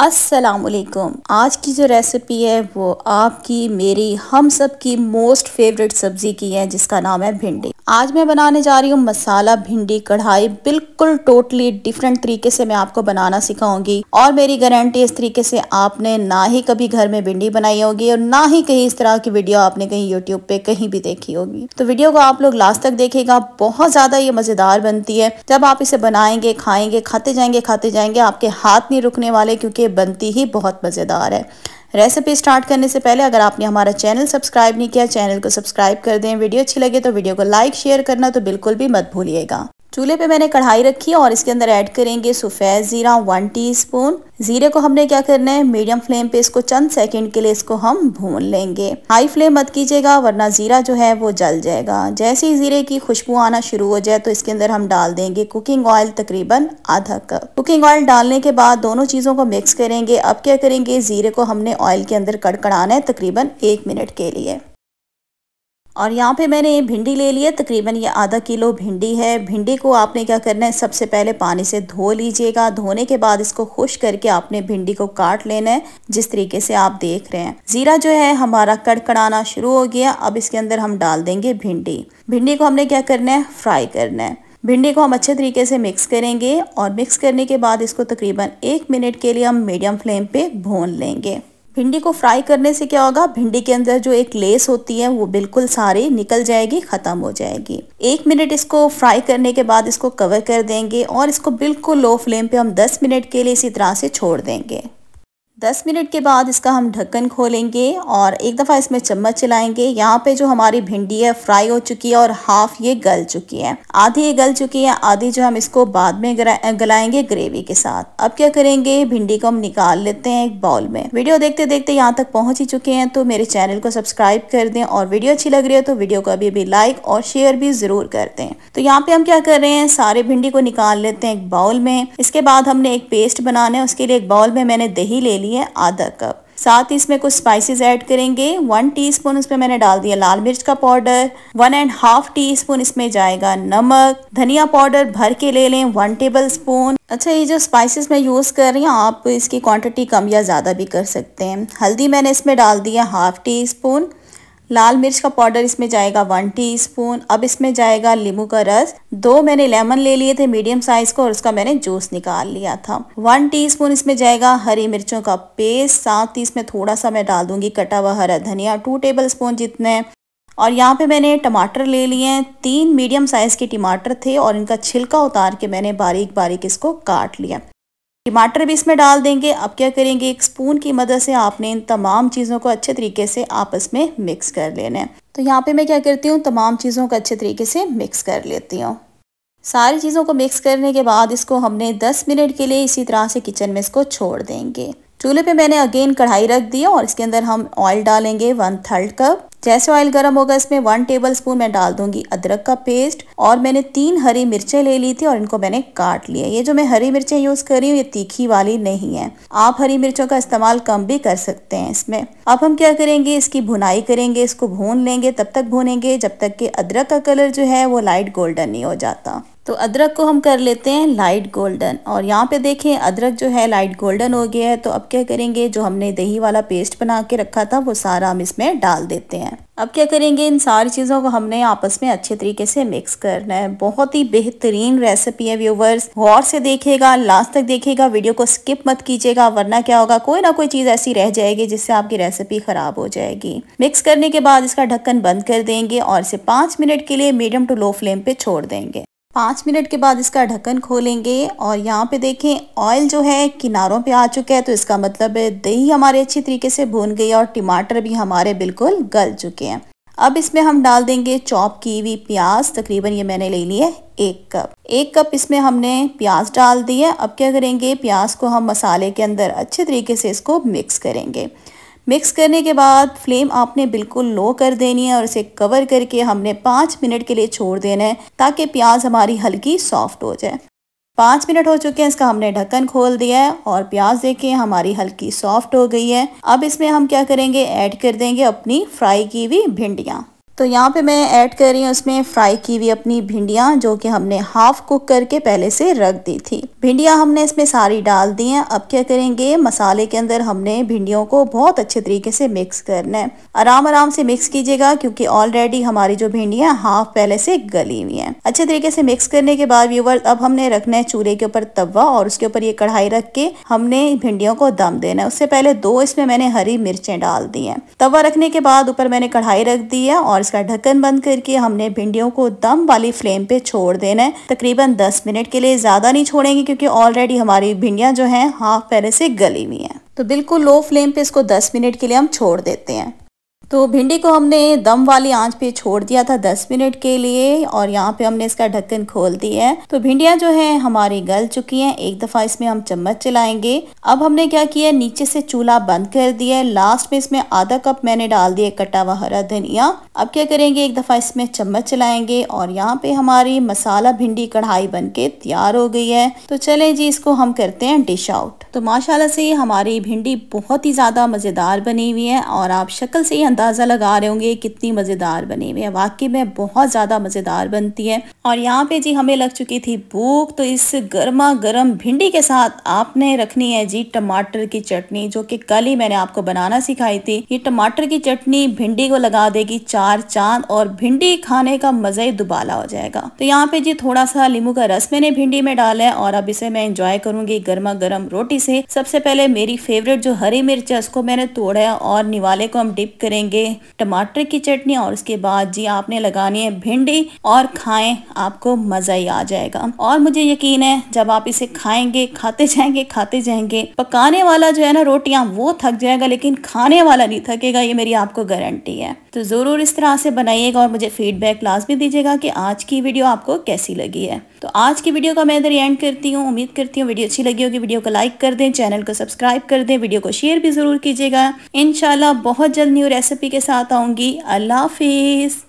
वालेकुम आज की जो रेसिपी है वो आपकी मेरी हम सब की मोस्ट फेवरेट सब्ज़ी की है जिसका नाम है भिंडी आज मैं बनाने जा रही हूँ मसाला भिंडी कढ़ाई बिल्कुल टोटली डिफरेंट तरीके से मैं आपको बनाना सिखाऊंगी और मेरी गारंटी इस तरीके से आपने ना ही कभी घर में भिंडी बनाई होगी और ना ही कहीं इस तरह की वीडियो आपने कहीं यूट्यूब पे कहीं भी देखी होगी तो वीडियो को आप लोग लास्ट तक देखेगा बहुत ज़्यादा ये मज़ेदार बनती है जब आप इसे बनाएंगे खाएंगे खाते जाएंगे खाते जाएंगे आपके हाथ नहीं रुकने वाले क्योंकि लिए बनती ही बहुत मज़ेदार है रेसिपी स्टार्ट करने से पहले अगर आपने हमारा चैनल सब्सक्राइब नहीं किया चैनल को सब्सक्राइब कर दें वीडियो अच्छी लगे तो वीडियो को लाइक शेयर करना तो बिल्कुल भी मत भूलिएगा चूल्हे पे मैंने कढ़ाई रखी और इसके अंदर ऐड करेंगे सफ़ेद ज़ीरा वन टीस्पून ज़ीरे को हमने क्या करना है मीडियम फ्लेम पे इसको चंद सेकंड के लिए इसको हम भून लेंगे हाई फ्लेम मत कीजिएगा वरना ज़ीरा जो है वो जल जाएगा जैसे ही ज़ीरे की खुशबू आना शुरू हो जाए तो इसके अंदर हम डाल देंगे कुकिंग ऑयल तकरीबन आधा कप कुकिंग ऑयल डालने के बाद दोनों चीज़ों को मिक्स करेंगे अब क्या करेंगे ज़ीरे को हमने ऑयल के अंदर कड़कड़ाना है तकरीबन एक मिनट के लिए और यहाँ पे मैंने भिंडी ले लिया तकरीबन ये आधा किलो भिंडी है भिंडी को आपने क्या करना है सबसे पहले पानी से धो लीजिएगा धोने के बाद इसको खुश करके आपने भिंडी को काट लेना है जिस तरीके से आप देख रहे हैं ज़ीरा जो है हमारा कड़कड़ाना शुरू हो गया अब इसके अंदर हम डाल देंगे भिंडी भिंडी को हमने क्या करना है फ्राई करना है भिंडी को हम अच्छे तरीके से मिक्स करेंगे और मिक्स करने के बाद इसको तकरीबन एक मिनट के लिए हम मीडियम फ्लेम पे भून लेंगे भिंडी को फ्राई करने से क्या होगा भिंडी के अंदर जो एक लेस होती है वो बिल्कुल सारी निकल जाएगी ख़त्म हो जाएगी एक मिनट इसको फ्राई करने के बाद इसको कवर कर देंगे और इसको बिल्कुल लो फ्लेम पे हम 10 मिनट के लिए इसी तरह से छोड़ देंगे 10 मिनट के बाद इसका हम ढक्कन खोलेंगे और एक दफ़ा इसमें चम्मच चलाएंगे यहाँ पे जो हमारी भिंडी है फ्राई हो चुकी है और हाफ ये गल चुकी है आधी ये गल चुकी है आधी जो हम इसको बाद में गलाएंगे ग्रेवी के साथ अब क्या करेंगे भिंडी को हम निकाल लेते हैं एक बाउल में वीडियो देखते देखते यहाँ तक पहुँच ही चुके हैं तो मेरे चैनल को सब्सक्राइब कर दें और वीडियो अच्छी लग रही है तो वीडियो को अभी भी लाइक और शेयर भी ज़रूर कर दें तो यहाँ पे हम क्या कर रहे हैं सारे भिंडी को निकाल लेते हैं एक बाउल में इसके बाद हमने एक पेस्ट बनाना है उसके लिए एक बाउल में मैंने दही ले ली है आधा कप साथ ही इसमें कुछ स्पाइसेस ऐड करेंगे वन टीस्पून इसमें मैंने डाल दिया लाल मिर्च का powder one and half teaspoon इसमें जाएगा नमक धनिया पाउडर भर के ले लें वन टेबल स्पून अच्छा ये जो स्पाइसेस मैं यूज़ कर रही हूँ आप इसकी क्वांटिटी कम या ज़्यादा भी कर सकते हैं हल्दी मैंने इसमें डाल दिया हाफ टी स्पून लाल मिर्च का पाउडर इसमें जाएगा वन टीस्पून अब इसमें जाएगा लीमू का रस दो मैंने लेमन ले लिए थे मीडियम साइज को और उसका मैंने जूस निकाल लिया था वन टीस्पून इसमें जाएगा हरी मिर्चों का पेस्ट साथ ही इसमें थोड़ा सा मैं डाल दूंगी कटा हुआ हरा धनिया टू टेबल स्पून जितने और यहाँ पे मैंने टमाटर ले लिए हैं तीन मीडियम साइज़ के टमाटर थे और इनका छिलका उतार के मैंने बारीक बारीक इसको काट लिया टमाटर भी इसमें डाल देंगे अब क्या करेंगे एक स्पून की मदद से आपने इन तमाम चीज़ों को अच्छे तरीके से आपस में मिक्स कर लेना है तो यहाँ पे मैं क्या करती हूँ तमाम चीज़ों को अच्छे तरीके से मिक्स कर लेती हूँ सारी चीज़ों को मिक्स करने के बाद इसको हमने 10 मिनट के लिए इसी तरह से किचन में इसको छोड़ देंगे चूल्हे पे मैंने अगेन कढ़ाई रख दी और इसके अंदर हम ऑयल डालेंगे वन थर्ड कप जैसे ऑयल गर्म होगा इसमें वन टेबल स्पून मैं डाल दूंगी अदरक का पेस्ट और मैंने तीन हरी मिर्चें ले ली थी और इनको मैंने काट लिया ये जो मैं हरी मिर्चें यूज़ कर रही हूँ ये तीखी वाली नहीं है आप हरी मिर्चों का इस्तेमाल कम भी कर सकते हैं इसमें अब हम क्या करेंगे इसकी भुनाई करेंगे इसको भून लेंगे तब तक भूनेंगे जब तक कि अदरक का कलर जो है वो लाइट गोल्डन नहीं हो जाता तो अदरक को हम कर लेते हैं लाइट गोल्डन और यहाँ पे देखें अदरक जो है लाइट गोल्डन हो गया है तो अब क्या करेंगे जो हमने दही वाला पेस्ट बना के रखा था वो सारा हम इसमें डाल देते हैं अब क्या करेंगे इन सारी चीज़ों को हमने आपस में अच्छे तरीके से मिक्स करना है बहुत ही बेहतरीन रेसिपी है व्यूवर्स गौर से देखेगा लास्ट तक देखेगा वीडियो को स्किप मत कीजिएगा वरना क्या होगा कोई ना कोई चीज़ ऐसी रह जाएगी जिससे आपकी रेसिपी ख़राब हो जाएगी मिक्स करने के बाद इसका ढक्कन बंद कर देंगे और इसे पाँच मिनट के लिए मीडियम टू लो फ्लेम पे छोड़ देंगे पाँच मिनट के बाद इसका ढक्कन खोलेंगे और यहाँ पे देखें ऑयल जो है किनारों पे आ चुका है तो इसका मतलब है दही हमारे अच्छी तरीके से भून गई और टमाटर भी हमारे बिल्कुल गल चुके हैं अब इसमें हम डाल देंगे चॉप की हुई प्याज तकरीबन ये मैंने ले ली है एक कप एक कप इसमें हमने प्याज डाल दी है अब क्या करेंगे प्याज को हम मसाले के अंदर अच्छे तरीके से इसको मिक्स करेंगे मिक्स करने के बाद फ्लेम आपने बिल्कुल लो कर देनी है और इसे कवर करके हमने पाँच मिनट के लिए छोड़ देना है ताकि प्याज हमारी हल्की सॉफ्ट हो जाए पाँच मिनट हो चुके हैं इसका हमने ढक्कन खोल दिया है और प्याज देखिए हमारी हल्की सॉफ्ट हो गई है अब इसमें हम क्या करेंगे ऐड कर देंगे अपनी फ्राई की हुई भिंडियाँ तो यहाँ पे मैं ऐड कर रही हूँ इसमें फ्राई की हुई अपनी भिंडियाँ जो कि हमने हाफ कुक करके पहले से रख दी थी भिंडियाँ हमने इसमें सारी डाल दी हैं अब क्या करेंगे मसाले के अंदर हमने भिंडियों को बहुत अच्छे तरीके से मिक्स करना है आराम आराम से मिक्स कीजिएगा क्योंकि ऑलरेडी हमारी जो भिंडियाँ हाफ पहले से गली हुई हैं अच्छे तरीके से मिक्स करने के बाद व्यूवर अब हमने रखना है चूल्हे के ऊपर तवा और उसके ऊपर ये कढ़ाई रख के हमने भिंडियों को दम देना है उससे पहले दो इसमें मैंने हरी मिर्चें डाल दी हैं तवा रखने के बाद ऊपर मैंने कढ़ाई रख दी है और गैस का ढक्कन बंद करके हमने भिंडियों को दम वाली फ्लेम पे छोड़ देना है तकरीबन दस मिनट के लिए ज़्यादा नहीं छोड़ेंगे क्योंकि ऑलरेडी हमारी भिंडियाँ जो हैं हाफ पहले से गली हुई हैं तो बिल्कुल लो फ्लेम पे इसको 10 मिनट के लिए हम छोड़ देते हैं तो भिंडी को हमने दम वाली आंच पे छोड़ दिया था 10 मिनट के लिए और यहाँ पे हमने इसका ढक्कन खोल दिया है तो भिंडियाँ जो है हमारी गल चुकी हैं एक दफ़ा इसमें हम चम्मच चलाएंगे अब हमने क्या किया नीचे से चूल्हा बंद कर दिया है लास्ट में इसमें आधा कप मैंने डाल दिया कटा हुआ हरा धनिया अब क्या करेंगे एक दफ़ा इसमें चम्मच चलाएंगे और यहाँ पे हमारी मसाला भिंडी कढ़ाई बन के तैयार हो गई है तो चले जी इसको हम करते हैं डिश आउट तो माशाला से हमारी भिंडी बहुत ही ज़्यादा मज़ेदार बनी हुई है और आप शक्ल से ही अंदाज़ा लगा रहे होंगे कितनी मज़ेदार बनी हुई है वाकई में बहुत ज़्यादा मज़ेदार बनती है और यहाँ पे जी हमें लग चुकी थी भूख तो इस गर्मा गर्म भिंडी के साथ आपने रखनी है जी टमाटर की चटनी जो कि कल ही मैंने आपको बनाना सिखाई थी ये टमाटर की चटनी भिंडी को लगा देगी चार चांद और भिंडी खाने का मज़ा ही दुबाला हो जाएगा तो यहाँ पे जी थोड़ा सा नींबू का रस मैंने भिंडी में डाला है और अब इसे मैं इंजॉय करूंगी गर्मा गर्म रोटी से सबसे पहले मेरी फेवरेट जो हरी मिर्च है उसको मैंने तोड़ा है और निवाले को हम डिप करेंगे लेंगे टमाटर की चटनी और उसके बाद जी आपने लगानी है भिंडी और खाएं आपको मज़ा ही आ जाएगा और मुझे यकीन है जब आप इसे खाएंगे खाते जाएंगे खाते जाएंगे पकाने वाला जो है ना रोटियां वो थक जाएगा लेकिन खाने वाला नहीं थकेगा ये मेरी आपको गारंटी है तो ज़रूर इस तरह से बनाइएगा और मुझे फीडबैक भी दीजिएगा कि आज की वीडियो आपको कैसी लगी है तो आज की वीडियो का मैं इधर एंड करती हूँ उम्मीद करती हूँ वीडियो अच्छी लगी होगी वीडियो को लाइक कर दें चैनल को सब्सक्राइब कर दें वीडियो को शेयर भी ज़रूर कीजिएगा इन बहुत जल्द न्यू रेसिपी रेसिपी के साथ आऊँगी अल्लाह हाफिज़